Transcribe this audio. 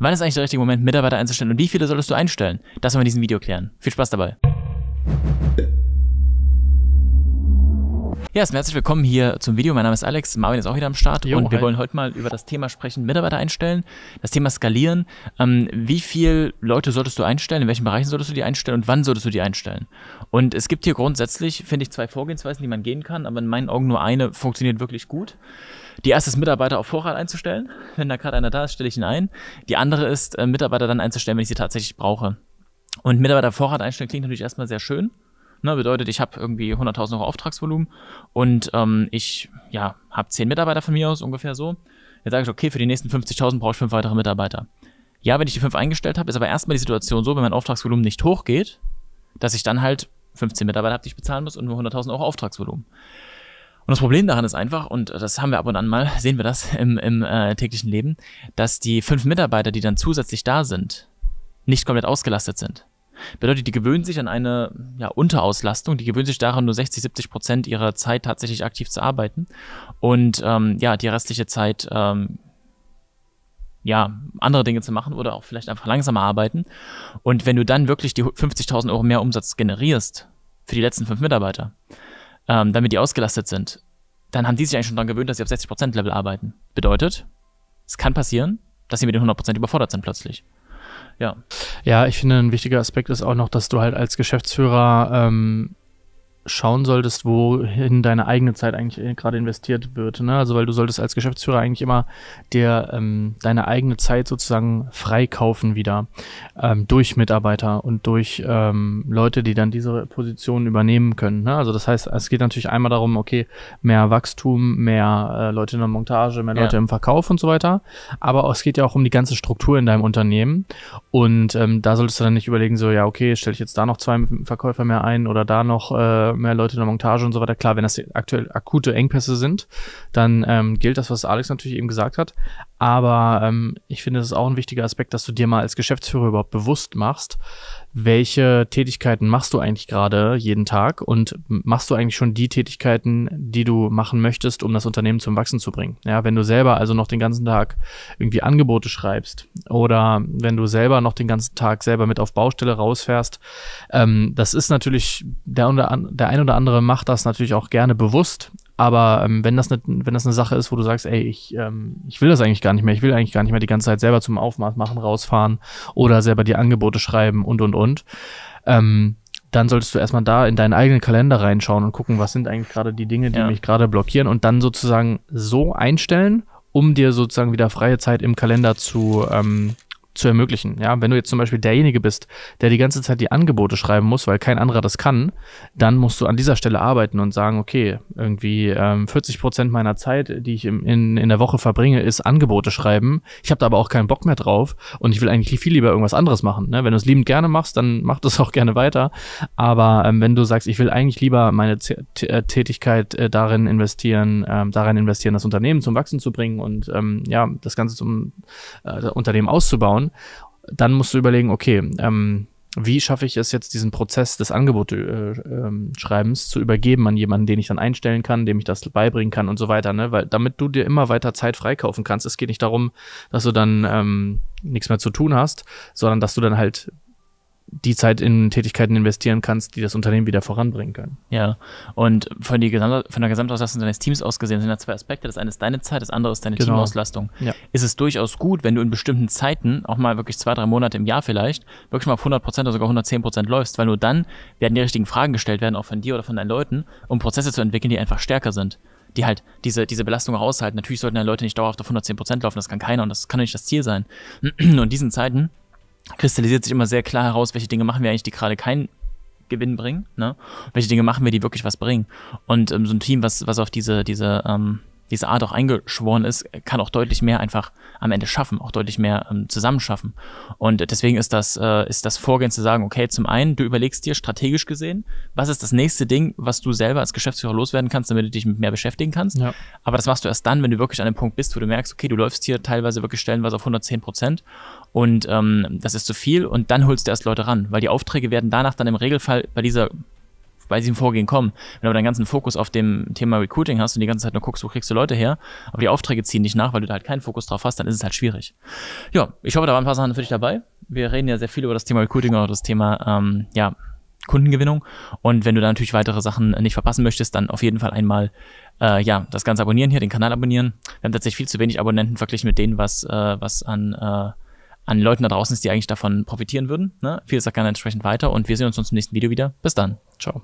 Wann ist eigentlich der richtige Moment, Mitarbeiter einzustellen und wie viele solltest du einstellen? Das wollen wir in diesem Video klären. Viel Spaß dabei. Ja, yes, herzlich willkommen hier zum Video. Mein Name ist Alex, Marvin ist auch wieder am Start jo, und wir hi. wollen heute mal über das Thema sprechen, Mitarbeiter einstellen, das Thema skalieren. Ähm, wie viel Leute solltest du einstellen, in welchen Bereichen solltest du die einstellen und wann solltest du die einstellen? Und es gibt hier grundsätzlich, finde ich, zwei Vorgehensweisen, die man gehen kann, aber in meinen Augen nur eine funktioniert wirklich gut. Die erste ist, Mitarbeiter auf Vorrat einzustellen. Wenn da gerade einer da ist, stelle ich ihn ein. Die andere ist, äh, Mitarbeiter dann einzustellen, wenn ich sie tatsächlich brauche. Und Mitarbeiter Vorrat einstellen klingt natürlich erstmal sehr schön. Ne, bedeutet, ich habe irgendwie 100.000 Euro Auftragsvolumen und ähm, ich ja, habe 10 Mitarbeiter von mir aus, ungefähr so. Jetzt sage ich, okay, für die nächsten 50.000 brauche ich 5 weitere Mitarbeiter. Ja, wenn ich die 5 eingestellt habe, ist aber erstmal die Situation so, wenn mein Auftragsvolumen nicht hochgeht, dass ich dann halt 15 Mitarbeiter habe, die ich bezahlen muss und nur 100.000 Euro Auftragsvolumen. Und das Problem daran ist einfach, und das haben wir ab und an mal, sehen wir das im, im äh, täglichen Leben, dass die fünf Mitarbeiter, die dann zusätzlich da sind, nicht komplett ausgelastet sind. Bedeutet, die gewöhnen sich an eine ja, Unterauslastung, die gewöhnen sich daran, nur 60, 70 Prozent ihrer Zeit tatsächlich aktiv zu arbeiten. Und ähm, ja, die restliche Zeit ähm, ja, andere Dinge zu machen oder auch vielleicht einfach langsamer arbeiten. Und wenn du dann wirklich die 50.000 Euro mehr Umsatz generierst für die letzten fünf Mitarbeiter, ähm, damit die ausgelastet sind, dann haben die sich eigentlich schon daran gewöhnt, dass sie auf 60%-Level arbeiten. Bedeutet, es kann passieren, dass sie mit den 100% überfordert sind plötzlich. Ja. Ja, ich finde, ein wichtiger Aspekt ist auch noch, dass du halt als Geschäftsführer ähm, schauen solltest, wohin deine eigene Zeit eigentlich äh, gerade investiert wird. Ne? Also weil du solltest als Geschäftsführer eigentlich immer dir ähm, deine eigene Zeit sozusagen freikaufen wieder ähm, durch Mitarbeiter und durch ähm, Leute, die dann diese Positionen übernehmen können. Ne? Also das heißt, es geht natürlich einmal darum, okay, mehr Wachstum, mehr äh, Leute in der Montage, mehr Leute ja. im Verkauf und so weiter. Aber es geht ja auch um die ganze Struktur in deinem Unternehmen und ähm, da solltest du dann nicht überlegen, so, ja, okay, stelle ich jetzt da noch zwei Verkäufer mehr ein oder da noch äh, mehr Leute in der Montage und so weiter. Klar, wenn das aktuell akute Engpässe sind, dann ähm, gilt das, was Alex natürlich eben gesagt hat. Aber ähm, ich finde, es ist auch ein wichtiger Aspekt, dass du dir mal als Geschäftsführer überhaupt bewusst machst, welche Tätigkeiten machst du eigentlich gerade jeden Tag und machst du eigentlich schon die Tätigkeiten, die du machen möchtest, um das Unternehmen zum Wachsen zu bringen. Ja, wenn du selber also noch den ganzen Tag irgendwie Angebote schreibst oder wenn du selber noch noch den ganzen Tag selber mit auf Baustelle rausfährst. Ähm, das ist natürlich, der, der ein oder andere macht das natürlich auch gerne bewusst, aber ähm, wenn, das eine, wenn das eine Sache ist, wo du sagst, ey, ich, ähm, ich will das eigentlich gar nicht mehr, ich will eigentlich gar nicht mehr die ganze Zeit selber zum Aufmaß machen, rausfahren oder selber die Angebote schreiben und und und, ähm, dann solltest du erstmal da in deinen eigenen Kalender reinschauen und gucken, was sind eigentlich gerade die Dinge, die ja. mich gerade blockieren und dann sozusagen so einstellen, um dir sozusagen wieder freie Zeit im Kalender zu, ähm, zu ermöglichen. Ja, wenn du jetzt zum Beispiel derjenige bist, der die ganze Zeit die Angebote schreiben muss, weil kein anderer das kann, dann musst du an dieser Stelle arbeiten und sagen, okay, irgendwie ähm, 40 Prozent meiner Zeit, die ich im, in, in der Woche verbringe, ist Angebote schreiben. Ich habe da aber auch keinen Bock mehr drauf und ich will eigentlich viel lieber irgendwas anderes machen. Ne? Wenn du es liebend gerne machst, dann mach das auch gerne weiter. Aber ähm, wenn du sagst, ich will eigentlich lieber meine Z äh, Tätigkeit äh, darin investieren, ähm, darin investieren, das Unternehmen zum Wachsen zu bringen und ähm, ja, das Ganze zum äh, Unternehmen auszubauen, dann musst du überlegen, okay, ähm, wie schaffe ich es jetzt, diesen Prozess des Angebotschreibens äh, äh, zu übergeben an jemanden, den ich dann einstellen kann, dem ich das beibringen kann und so weiter, ne? Weil damit du dir immer weiter Zeit freikaufen kannst. Es geht nicht darum, dass du dann ähm, nichts mehr zu tun hast, sondern dass du dann halt die Zeit in Tätigkeiten investieren kannst, die das Unternehmen wieder voranbringen können. Ja, und von, die Gesamt von der Gesamtauslastung deines Teams aus gesehen sind da zwei Aspekte. Das eine ist deine Zeit, das andere ist deine genau. Teamauslastung. Ja. Ist es durchaus gut, wenn du in bestimmten Zeiten, auch mal wirklich zwei, drei Monate im Jahr vielleicht, wirklich mal auf 100 Prozent oder sogar 110 Prozent läufst, weil nur dann werden die richtigen Fragen gestellt werden, auch von dir oder von deinen Leuten, um Prozesse zu entwickeln, die einfach stärker sind die halt diese, diese Belastung auch Natürlich sollten ja Leute nicht dauerhaft auf 110 Prozent laufen, das kann keiner und das kann nicht das Ziel sein. Nur in diesen Zeiten kristallisiert sich immer sehr klar heraus, welche Dinge machen wir eigentlich, die gerade keinen Gewinn bringen, ne? Welche Dinge machen wir, die wirklich was bringen. Und ähm, so ein Team, was, was auf diese, diese ähm, diese Art auch eingeschworen ist, kann auch deutlich mehr einfach am Ende schaffen, auch deutlich mehr ähm, zusammenschaffen. Und deswegen ist das, äh, ist das Vorgehen zu sagen, okay, zum einen, du überlegst dir strategisch gesehen, was ist das nächste Ding, was du selber als Geschäftsführer loswerden kannst, damit du dich mit mehr beschäftigen kannst. Ja. Aber das machst du erst dann, wenn du wirklich an einem Punkt bist, wo du merkst, okay, du läufst hier teilweise wirklich stellenweise auf 110 Prozent und ähm, das ist zu viel und dann holst du erst Leute ran, weil die Aufträge werden danach dann im Regelfall bei dieser weil sie im Vorgehen kommen. Wenn du aber deinen ganzen Fokus auf dem Thema Recruiting hast und die ganze Zeit nur guckst, wo kriegst du Leute her, aber die Aufträge ziehen dich nach, weil du da halt keinen Fokus drauf hast, dann ist es halt schwierig. Ja, ich hoffe, da waren ein paar Sachen für dich dabei. Wir reden ja sehr viel über das Thema Recruiting und auch das Thema, ähm, ja, Kundengewinnung. Und wenn du da natürlich weitere Sachen nicht verpassen möchtest, dann auf jeden Fall einmal äh, ja, das Ganze abonnieren hier, den Kanal abonnieren. Wir haben tatsächlich viel zu wenig Abonnenten verglichen mit denen, was, äh, was an, äh, an Leuten da draußen ist, die eigentlich davon profitieren würden. Ne? Vieles sagt gerne entsprechend weiter und wir sehen uns sonst im nächsten Video wieder. Bis dann. Ciao.